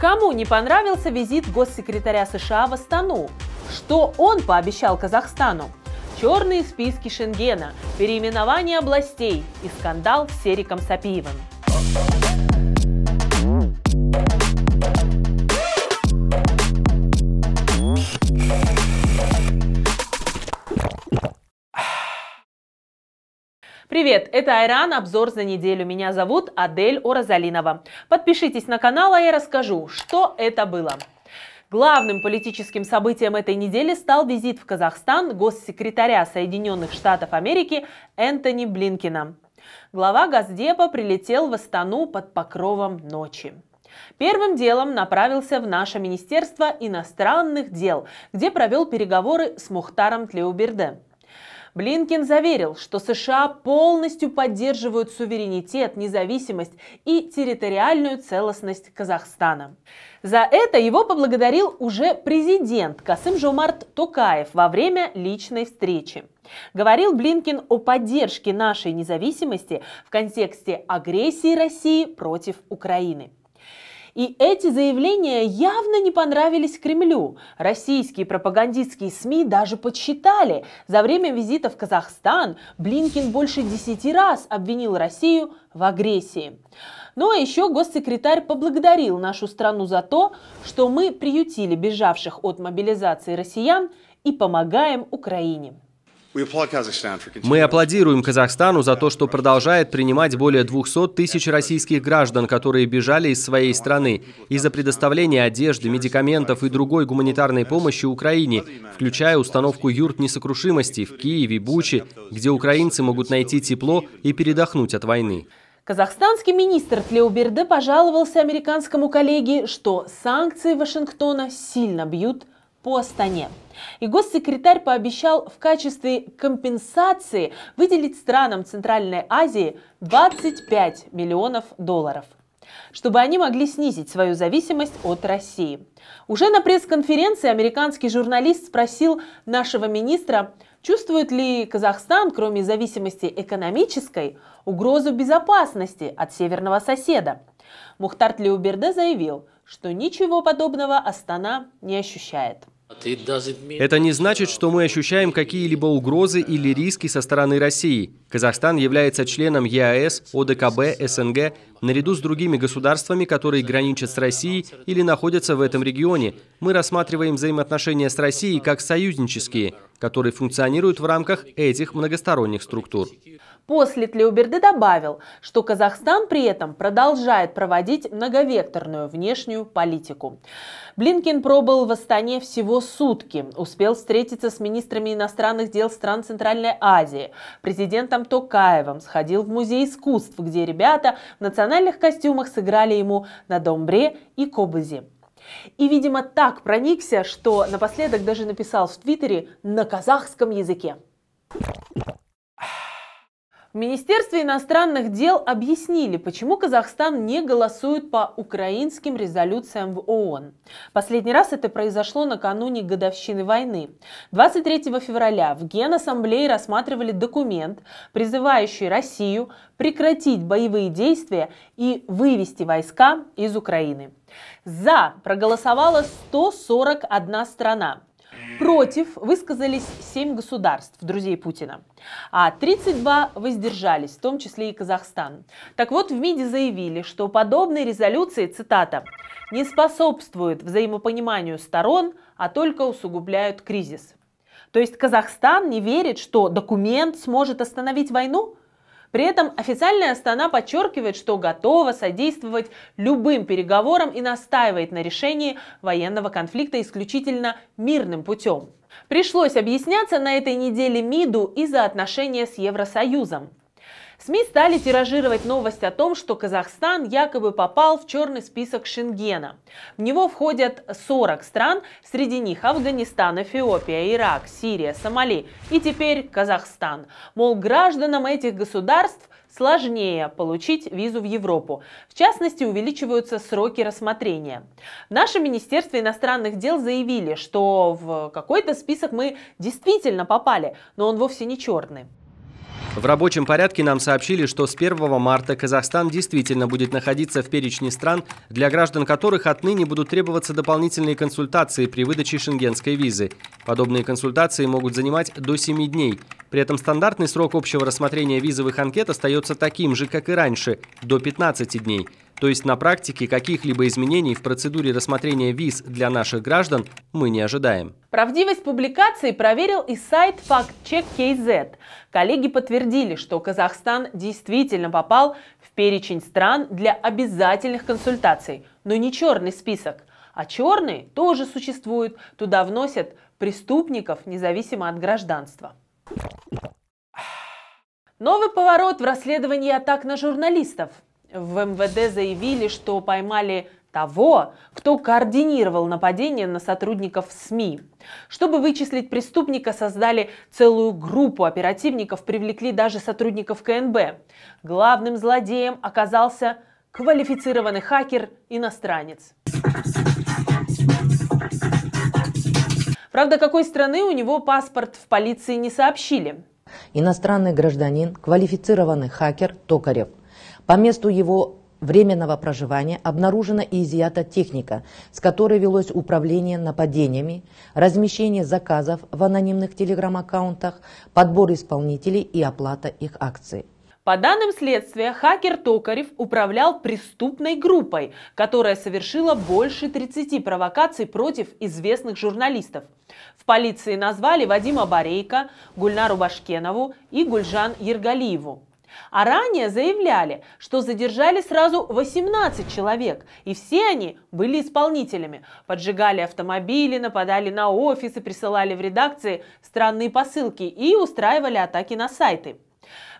Кому не понравился визит госсекретаря США в Астану? Что он пообещал Казахстану? Черные списки Шенгена, переименование областей и скандал с Сериком Сапиевым. Привет, это Айран, обзор за неделю. Меня зовут Адель Оразалинова. Подпишитесь на канал, а я расскажу, что это было. Главным политическим событием этой недели стал визит в Казахстан госсекретаря Соединенных Штатов Америки Энтони Блинкина. Глава Газдепа прилетел в Астану под покровом ночи. Первым делом направился в наше Министерство иностранных дел, где провел переговоры с Мухтаром Тлеуберде. Блинкин заверил, что США полностью поддерживают суверенитет, независимость и территориальную целостность Казахстана. За это его поблагодарил уже президент Касым Жомарт Токаев во время личной встречи. Говорил Блинкин о поддержке нашей независимости в контексте агрессии России против Украины. И эти заявления явно не понравились Кремлю. Российские пропагандистские СМИ даже подсчитали. За время визита в Казахстан Блинкин больше десяти раз обвинил Россию в агрессии. Ну а еще госсекретарь поблагодарил нашу страну за то, что мы приютили бежавших от мобилизации россиян и помогаем Украине. Мы аплодируем Казахстану за то, что продолжает принимать более 200 тысяч российских граждан, которые бежали из своей страны, и за предоставление одежды, медикаментов и другой гуманитарной помощи Украине, включая установку юрт несокрушимости в Киеве, Буче, где украинцы могут найти тепло и передохнуть от войны. Казахстанский министр Тлеуберде пожаловался американскому коллеге, что санкции Вашингтона сильно бьют по Астане. И госсекретарь пообещал в качестве компенсации выделить странам Центральной Азии 25 миллионов долларов чтобы они могли снизить свою зависимость от России. Уже на пресс-конференции американский журналист спросил нашего министра, чувствует ли Казахстан, кроме зависимости экономической, угрозу безопасности от северного соседа. Мухтар Тлеуберде заявил, что ничего подобного Астана не ощущает. Это не значит, что мы ощущаем какие-либо угрозы или риски со стороны России. Казахстан является членом ЕАЭС, ОДКБ, СНГ, наряду с другими государствами, которые граничат с Россией или находятся в этом регионе. Мы рассматриваем взаимоотношения с Россией как союзнические, которые функционируют в рамках этих многосторонних структур. После Тлеуберды добавил, что Казахстан при этом продолжает проводить многовекторную внешнюю политику. Блинкин пробыл в Астане всего сутки, успел встретиться с министрами иностранных дел стран Центральной Азии, президентом Токаевым, сходил в Музей искусств, где ребята в национальных костюмах сыграли ему на домбре и кобызе. И, видимо, так проникся, что напоследок даже написал в Твиттере на казахском языке. В Министерстве иностранных дел объяснили, почему Казахстан не голосует по украинским резолюциям в ООН. Последний раз это произошло накануне годовщины войны. 23 февраля в Генассамблее рассматривали документ, призывающий Россию прекратить боевые действия и вывести войска из Украины. За проголосовала 141 страна. Против высказались 7 государств, друзей Путина. А 32 воздержались, в том числе и Казахстан. Так вот, в МИДе заявили, что подобные резолюции, цитата, «не способствуют взаимопониманию сторон, а только усугубляют кризис». То есть Казахстан не верит, что документ сможет остановить войну? При этом официальная страна подчеркивает, что готова содействовать любым переговорам и настаивает на решении военного конфликта исключительно мирным путем. Пришлось объясняться на этой неделе МИДу из-за отношения с Евросоюзом. СМИ стали тиражировать новость о том, что Казахстан якобы попал в черный список Шенгена. В него входят 40 стран, среди них Афганистан, Эфиопия, Ирак, Сирия, Сомали и теперь Казахстан. Мол, гражданам этих государств сложнее получить визу в Европу. В частности, увеличиваются сроки рассмотрения. Наше Министерство иностранных дел заявили, что в какой-то список мы действительно попали, но он вовсе не черный. В рабочем порядке нам сообщили, что с 1 марта Казахстан действительно будет находиться в перечне стран, для граждан которых отныне будут требоваться дополнительные консультации при выдаче шенгенской визы. Подобные консультации могут занимать до 7 дней. При этом стандартный срок общего рассмотрения визовых анкет остается таким же, как и раньше, до 15 дней. То есть на практике каких-либо изменений в процедуре рассмотрения виз для наших граждан мы не ожидаем. Правдивость публикации проверил и сайт FactCheck.kz. Коллеги подтвердили, что Казахстан действительно попал в перечень стран для обязательных консультаций, но не черный список. А черные тоже существует. туда вносят преступников, независимо от гражданства. Новый поворот в расследовании атак на журналистов – в МВД заявили, что поймали того, кто координировал нападение на сотрудников СМИ. Чтобы вычислить преступника, создали целую группу оперативников, привлекли даже сотрудников КНБ. Главным злодеем оказался квалифицированный хакер-иностранец. Правда, какой страны у него паспорт в полиции не сообщили. Иностранный гражданин, квалифицированный хакер Токарев – по месту его временного проживания обнаружена и изъята техника, с которой велось управление нападениями, размещение заказов в анонимных телеграм-аккаунтах, подбор исполнителей и оплата их акций. По данным следствия, хакер Токарев управлял преступной группой, которая совершила больше 30 провокаций против известных журналистов. В полиции назвали Вадима Барейка, Гульнару Башкенову и Гульжан Ергалиеву. А ранее заявляли, что задержали сразу 18 человек, и все они были исполнителями. Поджигали автомобили, нападали на офисы, присылали в редакции странные посылки и устраивали атаки на сайты.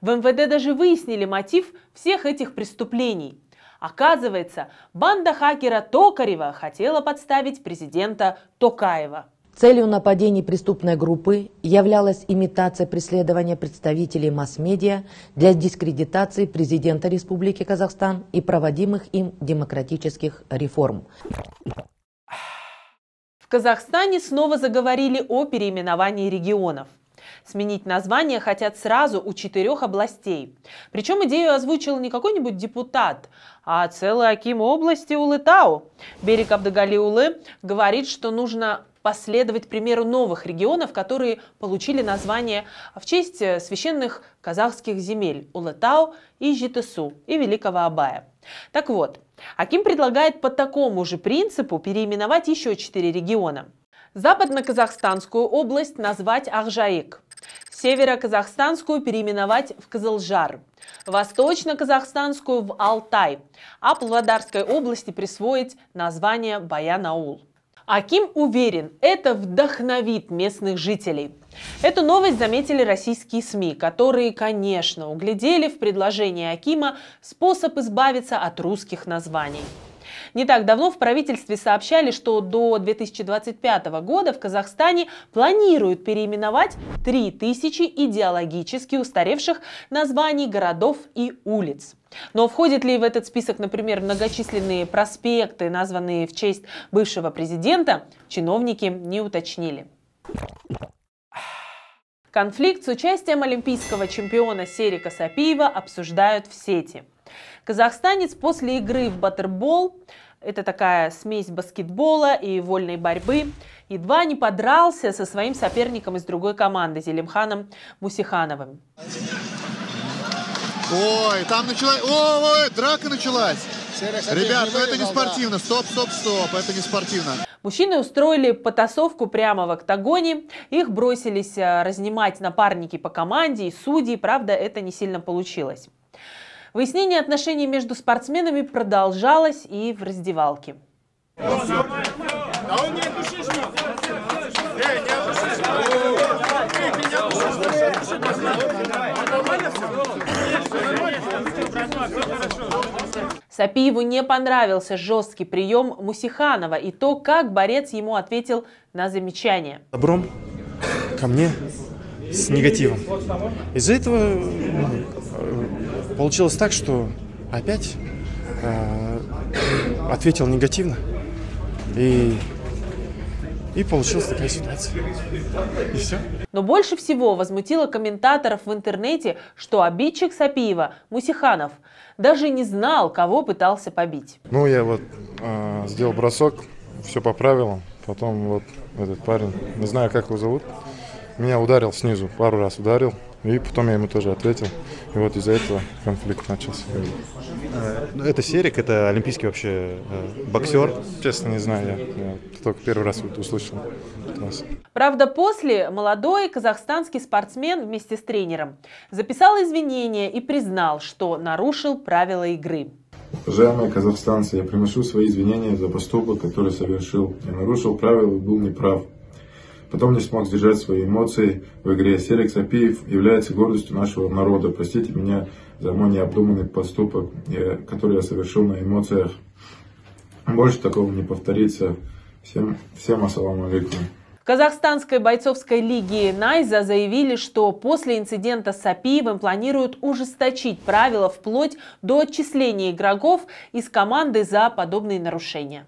В МВД даже выяснили мотив всех этих преступлений. Оказывается, банда хакера Токарева хотела подставить президента Токаева. Целью нападений преступной группы являлась имитация преследования представителей масс-медиа для дискредитации президента Республики Казахстан и проводимых им демократических реформ. В Казахстане снова заговорили о переименовании регионов. Сменить название хотят сразу у четырех областей. Причем идею озвучил не какой-нибудь депутат, а целый аким области Улытау. Берег Абдагалиулы говорит, что нужно последовать примеру новых регионов, которые получили название в честь э, священных казахских земель Улытау и Житесу и Великого Абая. Так вот, Аким предлагает по такому же принципу переименовать еще четыре региона. Западно-Казахстанскую область назвать Ахжаик, Северо-Казахстанскую переименовать в Казалжар, Восточно-Казахстанскую в Алтай, а Павлодарской области присвоить название Баянаул. Аким уверен, это вдохновит местных жителей. Эту новость заметили российские СМИ, которые, конечно, углядели в предложении Акима способ избавиться от русских названий. Не так давно в правительстве сообщали, что до 2025 года в Казахстане планируют переименовать 3000 идеологически устаревших названий городов и улиц. Но входит ли в этот список, например, многочисленные проспекты, названные в честь бывшего президента, чиновники не уточнили. Конфликт с участием олимпийского чемпиона Серика Сапиева обсуждают в сети. Казахстанец после игры в баттербол, это такая смесь баскетбола и вольной борьбы, едва не подрался со своим соперником из другой команды, Зелимханом Мусихановым. Ой, там началась... Ой, ой, драка началась! Ребят, ну это не спортивно. Стоп, стоп, стоп, это не спортивно. Мужчины устроили потасовку прямо в октагоне. Их бросились а, разнимать напарники по команде и судьи. Правда, это не сильно получилось. Выяснение отношений между спортсменами продолжалось и в раздевалке. Сапиеву не понравился жесткий прием Мусиханова и то, как борец ему ответил на замечание. Добром ко мне с негативом. Из-за этого ну, Получилось так, что опять э, ответил негативно. И, и получилась такая ситуация. И все. Но больше всего возмутило комментаторов в интернете, что обидчик Сапиева, Мусиханов, даже не знал, кого пытался побить. Ну, я вот э, сделал бросок, все по правилам. Потом вот этот парень, не знаю, как его зовут, меня ударил снизу, пару раз ударил. И потом я ему тоже ответил. И вот из-за этого конфликт начался. Э, это Серик, это олимпийский вообще э, боксер. Честно, не знаю, я, я только первый раз услышал. Правда, после молодой казахстанский спортсмен вместе с тренером записал извинения и признал, что нарушил правила игры. Уважаемые казахстанцы, я приношу свои извинения за поступок, который совершил. Я нарушил правила и был неправ. Потом не смог сдержать свои эмоции в игре. Серик Сапиев является гордостью нашего народа. Простите меня за мой необдуманный поступок, который я совершил на эмоциях. Больше такого не повторится. Всем, всем ассаламу алейкум. Казахстанской бойцовской лиги Найза заявили, что после инцидента с Сапиевым планируют ужесточить правила вплоть до отчисления игроков из команды за подобные нарушения.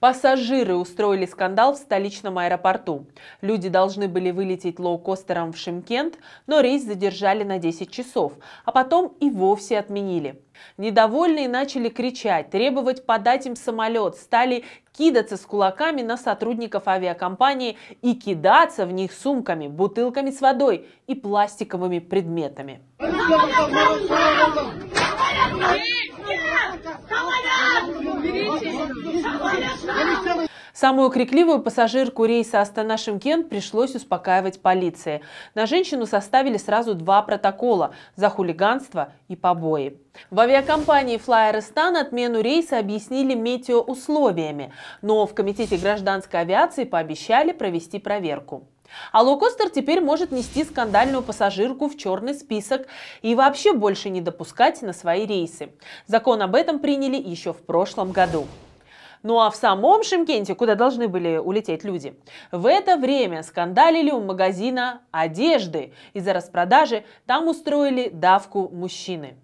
Пассажиры устроили скандал в столичном аэропорту. Люди должны были вылететь лоукостером в Шимкент, но рейс задержали на 10 часов, а потом и вовсе отменили. Недовольные начали кричать, требовать подать им самолет, стали кидаться с кулаками на сотрудников авиакомпании и кидаться в них сумками, бутылками с водой и пластиковыми предметами. Самую крикливую пассажирку рейса Астана-Шимкент пришлось успокаивать полиции. На женщину составили сразу два протокола за хулиганство и побои. В авиакомпании «Флайерстан» отмену рейса объяснили метеоусловиями, но в Комитете гражданской авиации пообещали провести проверку. А лоукостер теперь может нести скандальную пассажирку в черный список и вообще больше не допускать на свои рейсы. Закон об этом приняли еще в прошлом году. Ну а в самом Шимкенте, куда должны были улететь люди, в это время скандалили у магазина одежды. Из-за распродажи там устроили давку мужчины.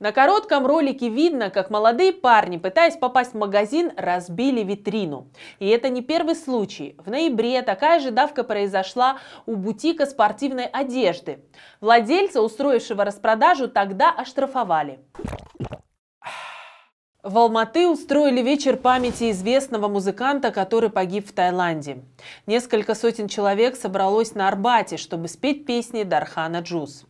На коротком ролике видно, как молодые парни, пытаясь попасть в магазин, разбили витрину. И это не первый случай. В ноябре такая же давка произошла у бутика спортивной одежды. Владельца, устроившего распродажу, тогда оштрафовали. В Алматы устроили вечер памяти известного музыканта, который погиб в Таиланде. Несколько сотен человек собралось на Арбате, чтобы спеть песни Дархана Джуз.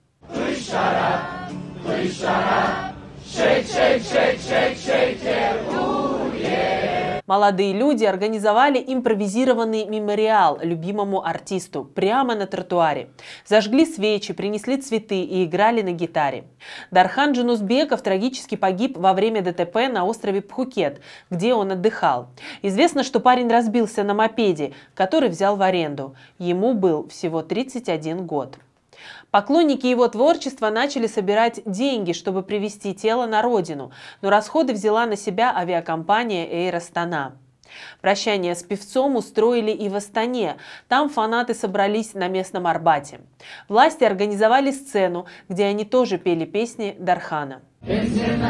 Молодые люди организовали импровизированный мемориал любимому артисту прямо на тротуаре. Зажгли свечи, принесли цветы и играли на гитаре. Дархан Джунусбеков трагически погиб во время ДТП на острове Пхукет, где он отдыхал. Известно, что парень разбился на мопеде, который взял в аренду. Ему был всего 31 год. Поклонники его творчества начали собирать деньги, чтобы привезти тело на родину, но расходы взяла на себя авиакомпания «Эйр Астана». Прощание с певцом устроили и в Астане. Там фанаты собрались на местном Арбате. Власти организовали сцену, где они тоже пели песни Дархана. Уважаю,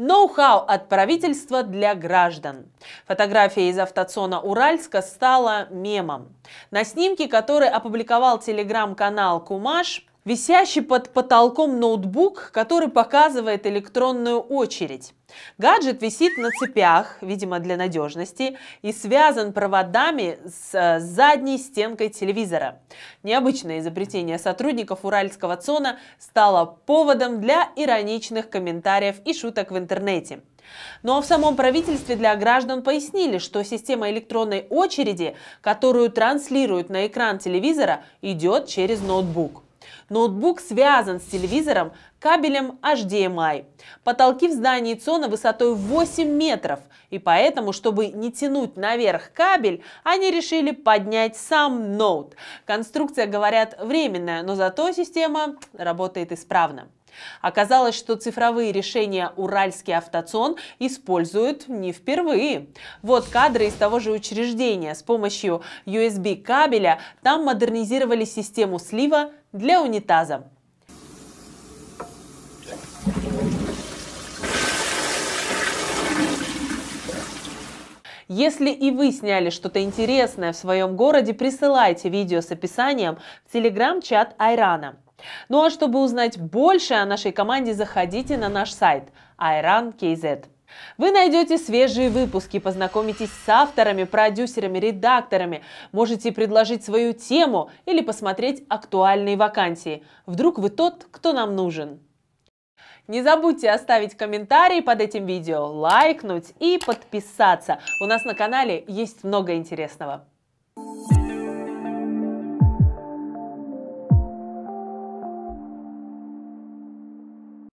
Ноу-хау от правительства для граждан. Фотография из автоцона Уральска стала мемом. На снимке, который опубликовал телеграм-канал «Кумаш», Висящий под потолком ноутбук, который показывает электронную очередь. Гаджет висит на цепях, видимо, для надежности, и связан проводами с э, задней стенкой телевизора. Необычное изобретение сотрудников Уральского ЦОНа стало поводом для ироничных комментариев и шуток в интернете. Ну а в самом правительстве для граждан пояснили, что система электронной очереди, которую транслируют на экран телевизора, идет через ноутбук. Ноутбук связан с телевизором кабелем HDMI. Потолки в здании ЦОНа высотой 8 метров, и поэтому, чтобы не тянуть наверх кабель, они решили поднять сам ноут. Конструкция, говорят, временная, но зато система работает исправно. Оказалось, что цифровые решения «Уральский автоцон» используют не впервые. Вот кадры из того же учреждения. С помощью USB-кабеля там модернизировали систему слива для унитаза. Если и вы сняли что-то интересное в своем городе, присылайте видео с описанием в телеграм-чат Айрана. Ну а чтобы узнать больше о нашей команде, заходите на наш сайт айран.кз. Вы найдете свежие выпуски, познакомитесь с авторами, продюсерами, редакторами, можете предложить свою тему или посмотреть актуальные вакансии. Вдруг вы тот, кто нам нужен. Не забудьте оставить комментарий под этим видео, лайкнуть и подписаться. У нас на канале есть много интересного. Thank you